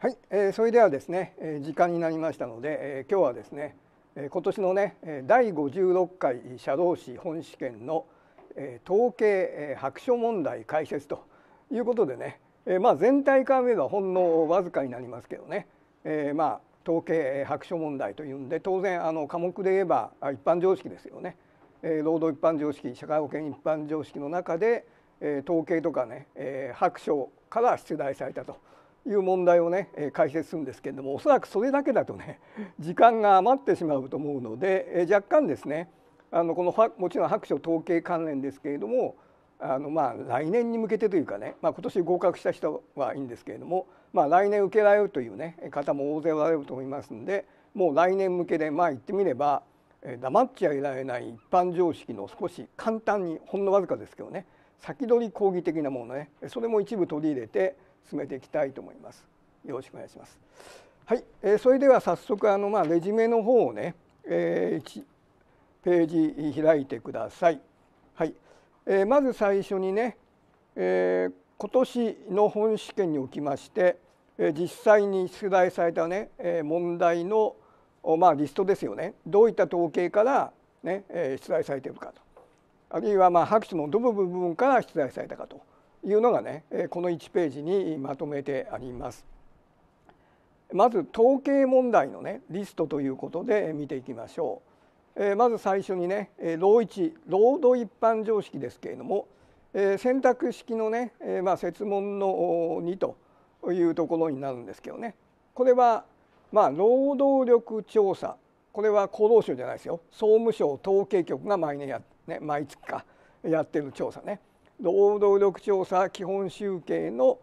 はい、えー、それではですね、えー、時間になりましたので、えー、今日はですね、えー、今年のね第56回社労士本試験の、えー、統計、えー、白書問題解説ということでね、えー、まあ全体から見ればほんのわずかになりますけどね、えー、まあ統計白書問題というんで当然あの科目で言えば一般常識ですよね、えー、労働一般常識社会保険一般常識の中で、えー、統計とかね、えー、白書から出題されたと。いう問題をね解説するんですけれどもおそらくそれだけだとね時間が余ってしまうと思うので若干ですねあのこのもちろん白書統計関連ですけれどもあのまあ来年に向けてというかね、まあ、今年合格した人はいいんですけれども、まあ、来年受けられるという、ね、方も大勢おられると思いますんでもう来年向けでまあ言ってみれば黙っちゃいられない一般常識の少し簡単にほんのわずかですけどね先取り講義的なものねそれも一部取り入れて進めていきたいと思います。よろしくお願いします。はい、えー、それでは早速あのまあレジュメの方をね、えー、ページ開いてください。はい、えー、まず最初にね、えー、今年の本試験におきまして、えー、実際に出題されたね、えー、問題のまあリストですよね。どういった統計からね、えー、出題されているかと、あるいはまあ白書のどの部分から出題されたかと。いうのがねこの1ページにまとめてあります。まず統計問題のねリストということで見ていきましょう。まず最初にね老一労働一般常識ですけれども選択式のね、まあ、設問の2というところになるんですけどねこれはまあ労働力調査これは厚労省じゃないですよ総務省統計局が毎年や、ね、毎月かやってる調査ね。労働力調査基本集計の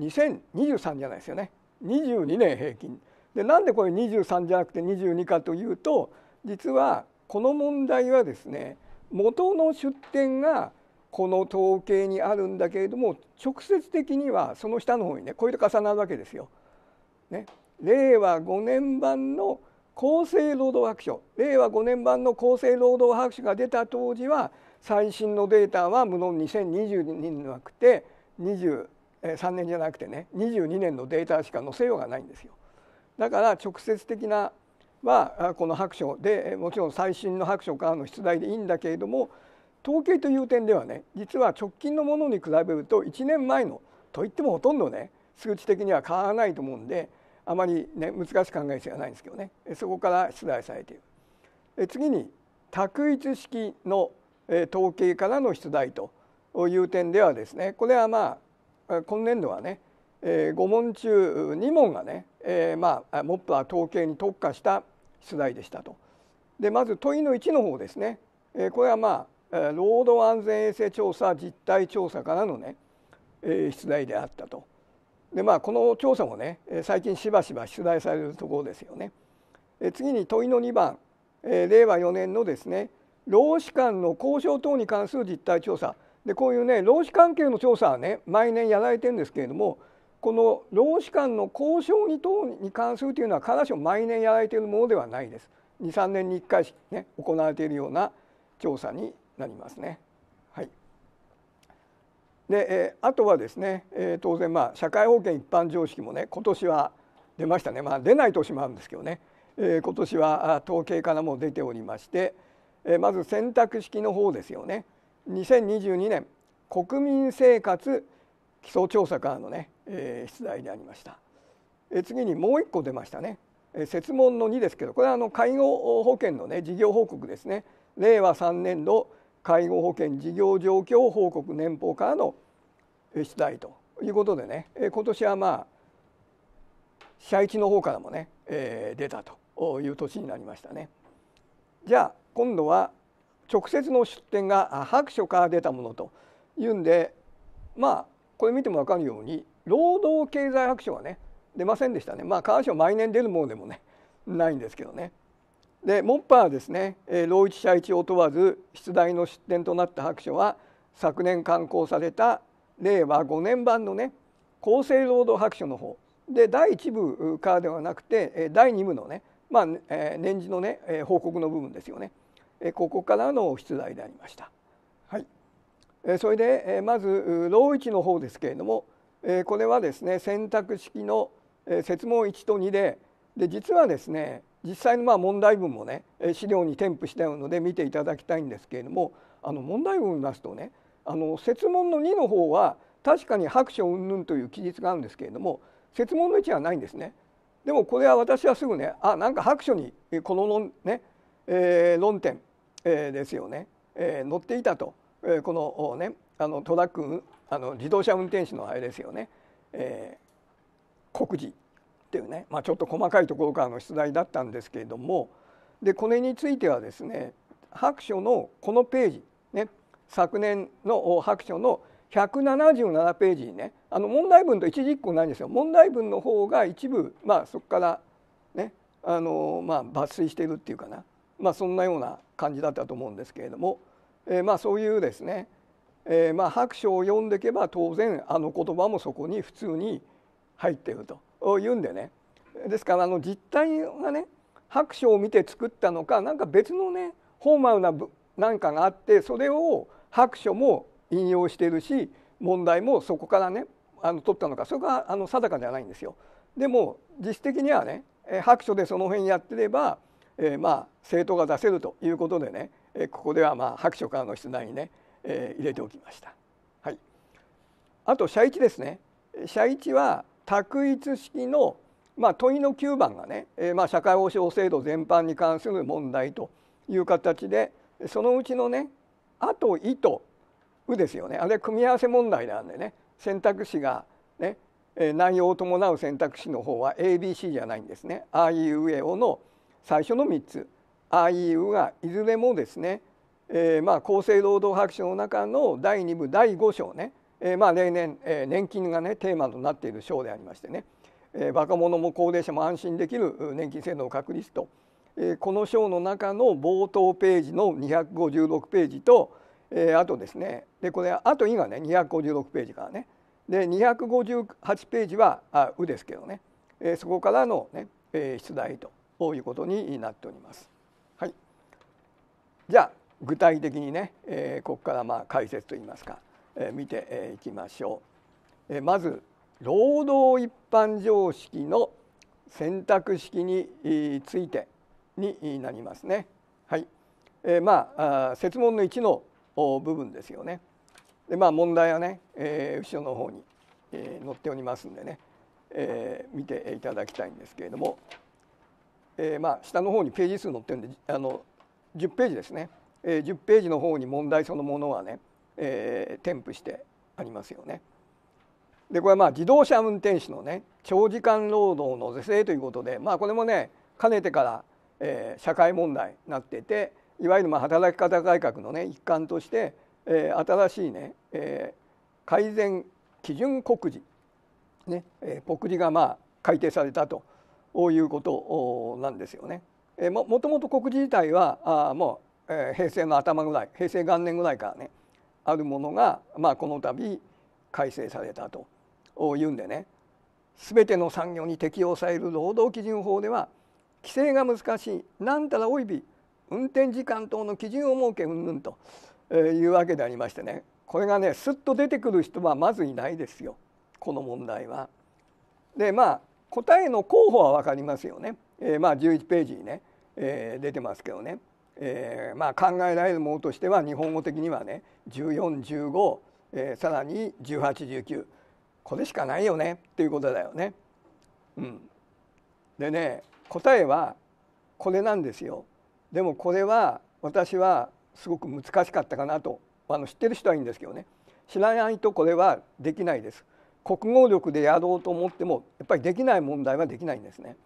2023じゃないですよね22年平均でなんでこれ23じゃなくて22かというと実はこの問題はですね元の出典がこの統計にあるんだけれども直接的にはその下の方にねこれいと重なるわけですよ。ね、令和5年版の厚生労働白書令和5年版の厚生労働白書が出た当時は最新のデータは無論2022年じゃなくて23年じゃなくてね22年のデータしか載せようがないんですよ。だから直接的なはこの白書でもちろん最新の白書からの出題でいいんだけれども統計という点ではね実は直近のものに比べると1年前のといってもほとんどね数値的には変わらないと思うんであまりね難しく考える必要はないんですけどねそこから出題されている。次に卓一式の統計からの出題という点ではですねこれはまあ今年度はね5問中2問がね、えー、まあもっとは統計に特化した出題でしたと。でまず問いの1の方ですね、えこれはまあ労働安全衛生調査実態調査からのね、え出題であったと。でまあこの調査もね最近しばしば出題されるところですよね。え次に問いの2番、え令和4年のですね労使間の交渉等に関する実態調査でこういうね労使関係の調査はね毎年やられてるんですけれどもこの労使間の交渉に等に関するというのは必ずしも毎年やられているものではないです23年に1回、ね、行われているような調査になりますね。はい、で、えー、あとはですね、えー、当然まあ社会保険一般常識もね今年は出ましたね、まあ、出ない年もあるんですけどね、えー、今年は統計からも出ておりまして、えまず選択式の方ですよね2022年国民生活基礎調査からのね、えー、出題でありました、え次にもう一個出ましたね、え設問の2ですけどこれはあの介護保険のね事業報告ですね令和3年度介護保険事業状況報告年報からの出題ということでね、え今年はまあ社一の方からもね、えー、出たという年になりましたね。じゃあ今度は直接の出典が白書から出たものというんでまあこれ見ても分かるように労働経済白書はね出ませんでしたねまあ川書毎年出るものでもねないんですけどね。でもっぱらですね老一社一を問わず出題の出典となった白書は昨年刊行された令和5年版のね厚生労働白書の方で第1部からではなくて第2部のね、まあ、年次のね報告の部分ですよね。ここからの出題でありました。はい、それでまず老一の方ですけれどもこれはですね選択式の設問1と2でで実はですね実際のまあ問題文もね資料に添付してあるので見ていただきたいんですけれどもあの問題文を見ますとねあの設問の2の方は確かに白書云々という記述があるんですけれども設問の1はないんですね。でもこれは私はすぐねあなんか白書にこの論,、ねえー、論点えですよね、えー、乗っていたと、えー、このねあのトラックあの自動車運転手のあれですよね、えー、告示っていうね、まあ、ちょっと細かいところからの出題だったんですけれどもでこれについてはですね白書のこのページ、ね、昨年の白書の177ページにねあの問題文と一字一句ないんですよ問題文の方が一部、まあ、そこからねあの、まあ、抜粋しているっていうかな、まあ、そんなような感じだったと思うんですけれども、えー、まあそういうですね、えー、まあ白書を読んでいけば当然あの言葉もそこに普通に入っているというんでねですからあの実態がね白書を見て作ったのか何か別のねフォーマルな部なんかがあってそれを白書も引用しているし問題もそこからねあの取ったのかそれがあの定かじゃないんですよ。でも実質的にはね白書でその辺やってればえー、まあ政党が出せるということでね、えー、ここではまあ白書からの出題にね、えー、入れておきました。はい、あと社一ですね社一は択一式の、まあ、問いの9番がね、えー、まあ社会保障制度全般に関する問題という形でそのうちのね「あ」と「い」と「う」ですよねあれ組み合わせ問題なんでね選択肢がね内容を伴う選択肢の方は ABC じゃないんですね。あいうえの「最初の3つ IEU がいずれもですね、えー、まあ厚生労働白書の中の第2部第5章ね、えー、まあ例年、えー、年金がねテーマとなっている章でありましてね、えー、若者も高齢者も安心できる年金制度の確立と、えー、この章の中の冒頭ページの256ページと、えー、あとですねでこれあと2がね256ページからねで258ページは「う」ですけどね、えー、そこからのね、えー、出題と。こういうことになっております。はい、じゃあ具体的にね、えー、ここからまあ解説といいますか、えー、見てい、きましょう。えー、まず労働一般常識の選択式についてになりますね。はい、えー、まあ設問の1の部分ですよね。でまあ問題はね、えー、後ろの方に、えー、載っておりますんでね、えー、見ていただきたいんですけれどもえー、まあ下の方にページ数載ってるんであの10ページですね、えー、10ページの方に問題そのものはね、えー、添付してありますよね。でこれはまあ自動車運転手のね長時間労働の是正ということで、まあ、これもねかねてから、えー、社会問題になってていわゆるまあ働き方改革のね一環として、えー、新しいね、えー、改善基準告示ね、えー、告示がまあ改定されたということなんですよね。えももともと国自体はあもう、えー、平成の頭ぐらい平成元年ぐらいからねあるものが、まあ、この度改正されたというんでね全ての産業に適用される労働基準法では規制が難しい何たらおいび運転時間等の基準を設けうんぬんというわけでありましてねこれがねすっと出てくる人はまずいないですよこの問題は。でまあ答えの候補は分かりますよね、えー、まあ11ページにね、えー、出てますけどね、えー、まあ考えられるものとしては日本語的にはね1415、えー、さらに1819これしかないよねっていうことだよね。うん、でね答えはこれなんですよ。でもこれは私はすごく難しかったかなとあの知ってる人はいいんですけどね知らないとこれはできないです。国語力でやろうと思ってもやっぱりできない問題はできないんですね。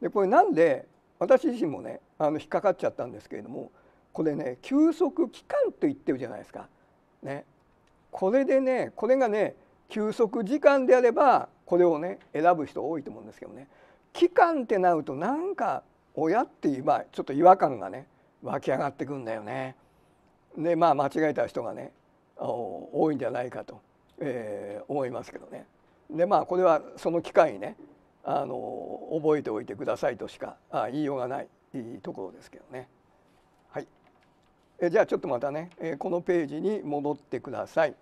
でこれなんで私自身もねあの引っかかっちゃったんですけれどもこれね休息期間と言ってるじゃないですか。ね、これでねこれがね休息時間であればこれをね選ぶ人多いと思うんですけどね期間ってなるとなんか親って言えばちょっと違和感がね湧き上がってくんだよね。でまあ間違えた人がね多いんじゃないかとえー、思いますけどね。でまあこれはその機会にねあの覚えておいてくださいとしかあ言いようがないところですけどね。はい、えじゃあちょっとまたね、えこのページに戻ってください。